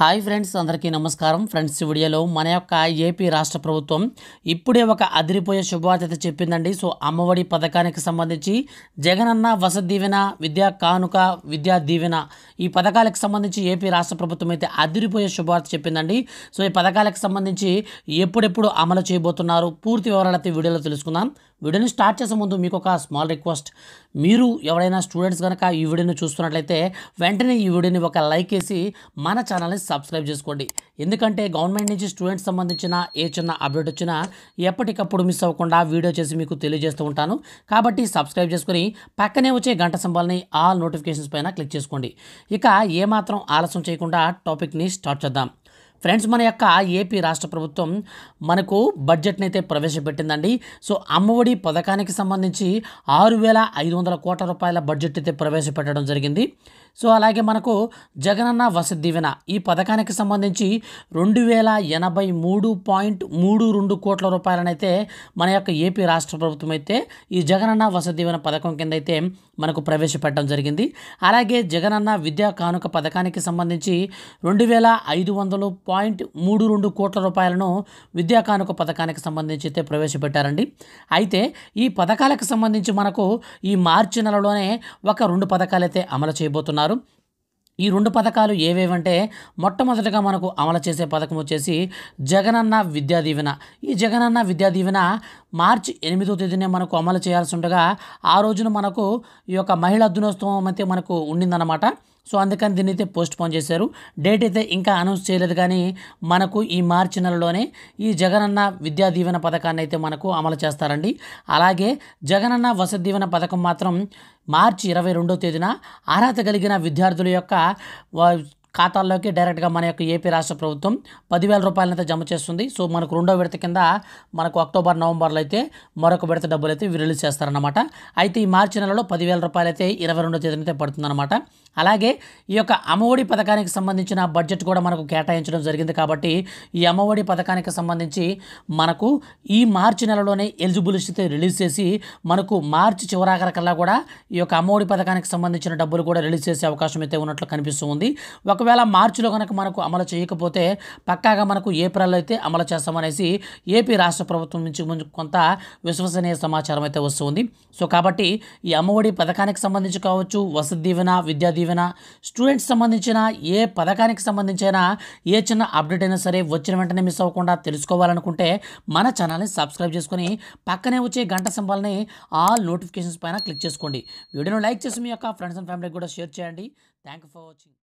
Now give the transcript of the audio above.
hi friends అందరికీ నమస్కారం friends వీడియోలో మన యొక్క ఏపీ రాష్ట్ర ప్రభుత్వం ఇప్పుడే ఒక అదిరిపోయే శుభవార్త చెప్పిందండి సో అమ్మఒడి పథకానికి సంబంధించి జగనన్న వస దీవెన విద్యా కానుక విద్యా దీవెన ఈ పథకాలకు సంబంధించి ఏపీ రాష్ట్ర ప్రభుత్వం అయితే అదిరిపోయే శుభవార్త చెప్పిందండి సో ఈ పథకాలకు సంబంధించి ఎప్పుడెప్పుడు అమలు చేయబోతున్నారు పూర్తి వివరాలు అయితే వీడియోలో తెలుసుకుందాం వీడియోని స్టార్ట్ చేసే ముందు మీకు ఒక స్మాల్ రిక్వెస్ట్ మీరు ఎవరైనా స్టూడెంట్స్ కనుక ఈ వీడియోని చూస్తున్నట్లయితే వెంటనే ఈ వీడియోని ఒక లైక్ వేసి మన ఛానల్ని సబ్స్క్రైబ్ చేసుకోండి ఎందుకంటే గవర్నమెంట్ నుంచి స్టూడెంట్స్ సంబంధించిన ఏ చిన్న అప్డేట్ వచ్చినా ఎప్పటికప్పుడు మిస్ అవ్వకుండా వీడియో చేసి మీకు తెలియజేస్తూ ఉంటాను కాబట్టి సబ్స్క్రైబ్ చేసుకుని పక్కనే వచ్చే గంట సంబాల్ని ఆల్ నోటిఫికేషన్స్ పైన క్లిక్ చేసుకోండి ఇక ఏమాత్రం ఆలస్యం చేయకుండా టాపిక్ని స్టార్ట్ చేద్దాం ఫ్రెండ్స్ మన యొక్క ఏపీ రాష్ట్ర ప్రభుత్వం మనకు బడ్జెట్ని అయితే ప్రవేశపెట్టిందండి సో అమ్మఒడి పథకానికి సంబంధించి ఆరు వేల ఐదు వందల కోట్ల రూపాయల బడ్జెట్ అయితే ప్రవేశపెట్టడం జరిగింది సో అలాగే మనకు జగనన్న వసతి దీవెన ఈ పథకానికి సంబంధించి రెండు వేల ఎనభై మూడు పాయింట్ మూడు రెండు కోట్ల రూపాయలనైతే మన యొక్క ఏపీ రాష్ట్ర ప్రభుత్వం అయితే ఈ జగనన్న వసతి దీవెన పథకం కింద అయితే మనకు ప్రవేశపెట్టడం జరిగింది అలాగే జగనన్న విద్యా కానుక పథకానికి సంబంధించి రెండు వేల ఐదు వందలు పాయింట్ మూడు రెండు కోట్ల రూపాయలను విద్యా కానుక పథకానికి సంబంధించి అయితే ప్రవేశపెట్టారండి అయితే ఈ పథకాలకు సంబంధించి మనకు ఈ మార్చి నెలలోనే ఒక రెండు పథకాలు అయితే అమలు చేయబోతున్నారు ఉన్నారు ఈ రెండు పథకాలు ఏవేవంటే మొట్టమొదటిగా మనకు అమలు చేసే పథకం వచ్చేసి జగనన్న విద్యా దీవెన ఈ జగనన్న విద్యా దీవెన మార్చి ఎనిమిదో తేదీనే మనకు అమలు చేయాల్సి ఉండగా ఆ రోజున మనకు ఈ యొక్క మహిళా దినోత్సవం అయితే మనకు ఉండిందన్నమాట సో అందుకని దీన్ని అయితే పోస్ట్ పోన్ చేశారు డేట్ అయితే ఇంకా అనౌన్స్ చేయలేదు కానీ మనకు ఈ మార్చి నెలలోనే ఈ జగనన్న విద్యా దీవెన పథకాన్ని అయితే మనకు అమలు చేస్తారండి అలాగే జగనన్న వసతి దీవెన పథకం మాత్రం మార్చి ఇరవై రెండో తేదీన అర్హత కలిగిన విద్యార్థుల యొక్క ఖాతాల్లోకి డైరెక్ట్గా మన యొక్క ఏపీ రాష్ట్ర ప్రభుత్వం పదివేల రూపాయలనైతే జమ చేస్తుంది సో మనకు రెండో విడత కింద మనకు అక్టోబర్ నవంబర్లో అయితే మరొక విడత డబ్బులు అయితే రిలీజ్ చేస్తారన్నమాట అయితే ఈ మార్చి నెలలో పదివేల రూపాయలు అయితే ఇరవై రెండో తేదీన అయితే పడుతుందన్నమాట అలాగే ఈ యొక్క అమ్మఒడి పథకానికి సంబంధించిన బడ్జెట్ కూడా మనకు కేటాయించడం జరిగింది కాబట్టి ఈ అమ్మఒడి పథకానికి సంబంధించి మనకు ఈ మార్చి నెలలోనే ఎలిజిబిలిటీ అయితే రిలీజ్ చేసి మనకు మార్చి చివరాఖరికల్లా కూడా ఈ యొక్క అమ్మఒడి పథకానికి సంబంధించిన డబ్బులు కూడా రిలీజ్ చేసే అవకాశం అయితే ఉన్నట్లు కనిపిస్తుంది ఒకవేళ ఒకవేళ మార్చిలో కనుక మనకు అమలు చేయకపోతే పక్కాగా మనకు ఏప్రిల్లో అయితే అమలు చేస్తామనేసి ఏపీ రాష్ట్ర ప్రభుత్వం నుంచి ముందు కొంత విశ్వసనీయ సమాచారం అయితే వస్తుంది సో కాబట్టి ఈ అమ్మఒడి పథకానికి సంబంధించి కావచ్చు వసతి దీవెన విద్యా దీవెన స్టూడెంట్స్ సంబంధించిన ఏ పథకానికి సంబంధించిన ఏ చిన్న అప్డేట్ అయినా సరే వచ్చిన వెంటనే మిస్ అవ్వకుండా తెలుసుకోవాలనుకుంటే మన ఛానల్ని సబ్స్క్రైబ్ చేసుకొని పక్కనే వచ్చే గంట సింబల్ని ఆల్ నోటిఫికేషన్స్ పైన క్లిక్ చేసుకోండి వీడియోను లైక్ చేసి మీ యొక్క ఫ్రెండ్స్ అండ్ ఫ్యామిలీకి కూడా షేర్ చేయండి థ్యాంక్ ఫర్ వాచింగ్